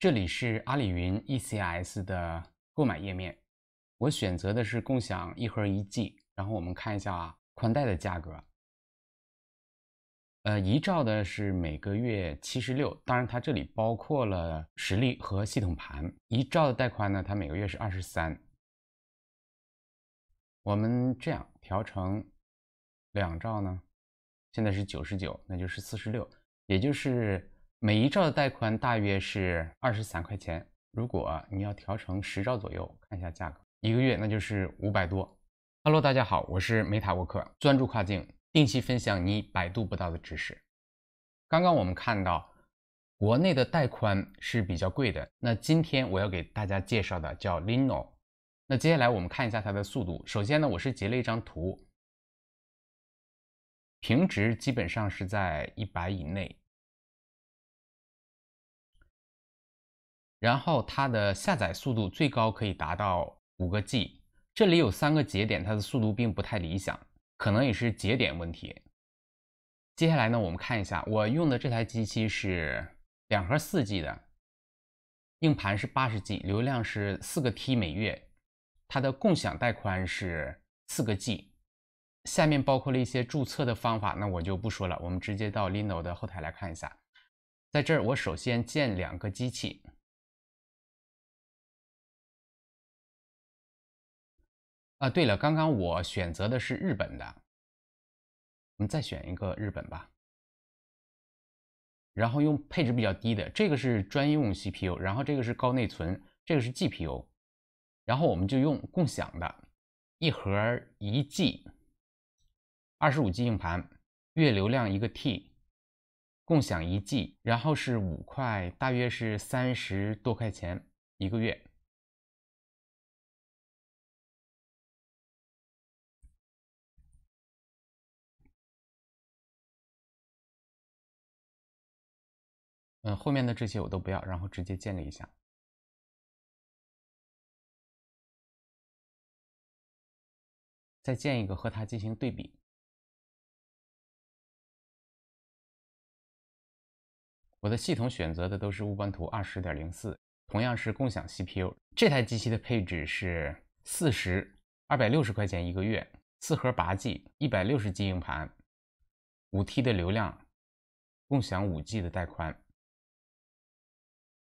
这里是阿里云 ECS 的购买页面，我选择的是共享一核一 G，然后我们看一下啊宽带的价格。呃，一兆的是每个月七十六，当然它这里包括了实例和系统盘。一兆的带宽呢，它每个月是二十三。我们这样调成两兆呢，现在是九十九，那就是四十六，也就是。每一兆的带宽大约是二十三块钱。如果你要调成十兆左右，看一下价格，一个月那就是五百多。Hello，大家好，我是梅塔沃克，专注跨境，定期分享你百度不到的知识。刚刚我们看到国内的带宽是比较贵的，那今天我要给大家介绍的叫 Lino。那接下来我们看一下它的速度。首先呢，我是截了一张图，平值基本上是在一百以内。然后它的下载速度最高可以达到五个 G，这里有三个节点，它的速度并不太理想，可能也是节点问题。接下来呢，我们看一下我用的这台机器是两核四 G 的，硬盘是八十 G，流量是四个 T 每月，它的共享带宽是四个 G。下面包括了一些注册的方法，那我就不说了，我们直接到 Lino 的后台来看一下。在这儿，我首先建两个机器。啊，对了，刚刚我选择的是日本的，我们再选一个日本吧。然后用配置比较低的，这个是专用 CPU，然后这个是高内存，这个是 GPU，然后我们就用共享的，一盒一 G，二十五 G 硬盘，月流量一个 T，共享一 G，然后是五块，大约是三十多块钱一个月。嗯，后面的这些我都不要，然后直接建立一下，再建一个和它进行对比。我的系统选择的都是乌班图二十点零四，同样是共享 CPU。这台机器的配置是四十二百六十块钱一个月，四核八 G，一百六十 G 硬盘，五 T 的流量，共享五 G 的带宽。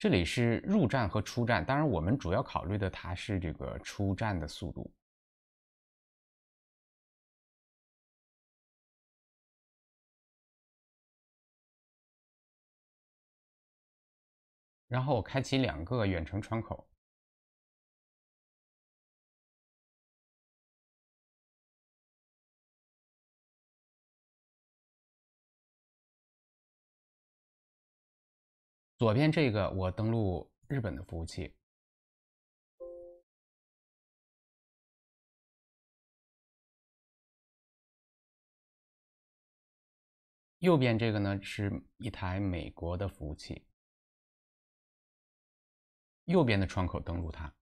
这里是入站和出站，当然我们主要考虑的它是这个出站的速度。然后我开启两个远程窗口。左边这个我登录日本的服务器，右边这个呢是一台美国的服务器。右边的窗口登录它，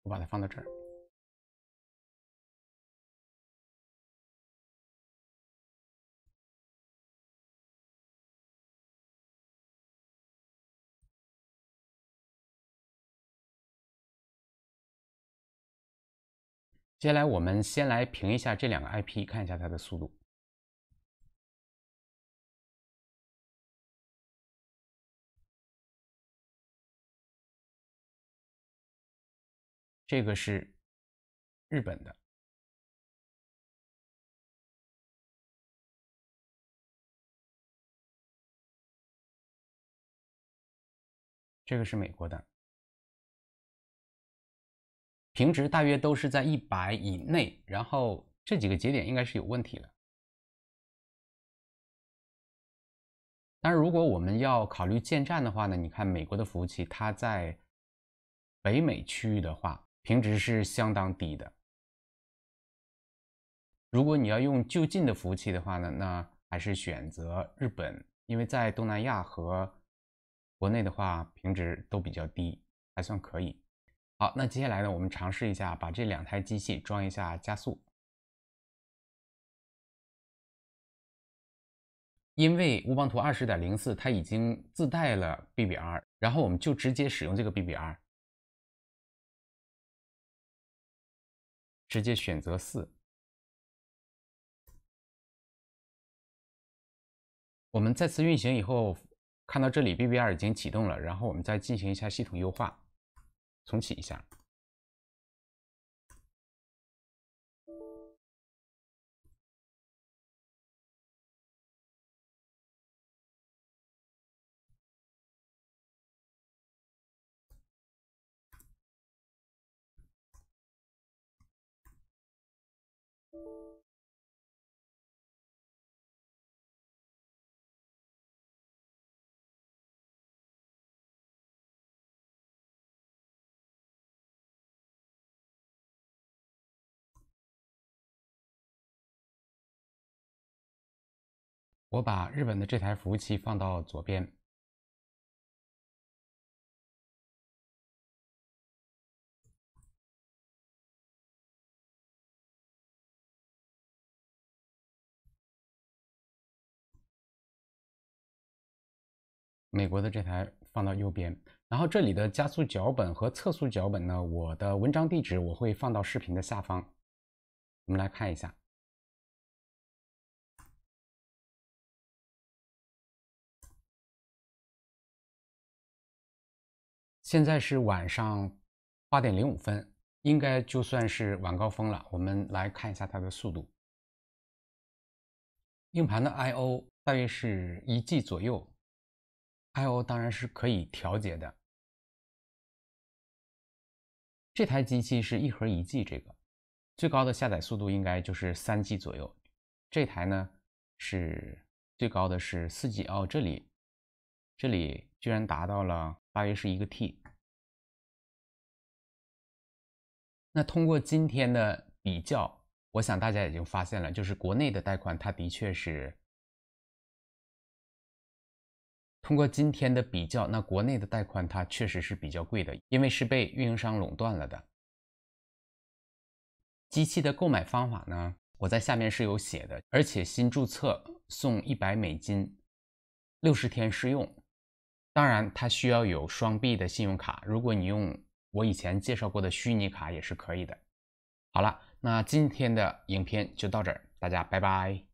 我把它放到这儿。接下来，我们先来评一下这两个 IP，看一下它的速度。这个是日本的，这个是美国的。平值大约都是在一百以内，然后这几个节点应该是有问题的。但是如果我们要考虑建站的话呢，你看美国的服务器，它在北美区域的话，平值是相当低的。如果你要用就近的服务器的话呢，那还是选择日本，因为在东南亚和国内的话，平值都比较低，还算可以。好，那接下来呢？我们尝试一下把这两台机器装一下加速，因为乌邦图二十点零四它已经自带了 BBR，然后我们就直接使用这个 BBR，直接选择四。我们再次运行以后，看到这里 BBR 已经启动了，然后我们再进行一下系统优化。重启一下。我把日本的这台服务器放到左边，美国的这台放到右边。然后这里的加速脚本和测速脚本呢，我的文章地址我会放到视频的下方。我们来看一下。现在是晚上八点零五分，应该就算是晚高峰了。我们来看一下它的速度。硬盘的 I/O 大约是一 G 左右，I/O 当然是可以调节的。这台机器是一核一 G，这个最高的下载速度应该就是三 G 左右。这台呢是最高的是四 G 哦，这里这里居然达到了大约是一个 T。那通过今天的比较，我想大家已经发现了，就是国内的贷款，它的确是通过今天的比较，那国内的贷款它确实是比较贵的，因为是被运营商垄断了的。机器的购买方法呢，我在下面是有写的，而且新注册送一百美金，六十天试用，当然它需要有双币的信用卡，如果你用。我以前介绍过的虚拟卡也是可以的。好了，那今天的影片就到这儿，大家拜拜。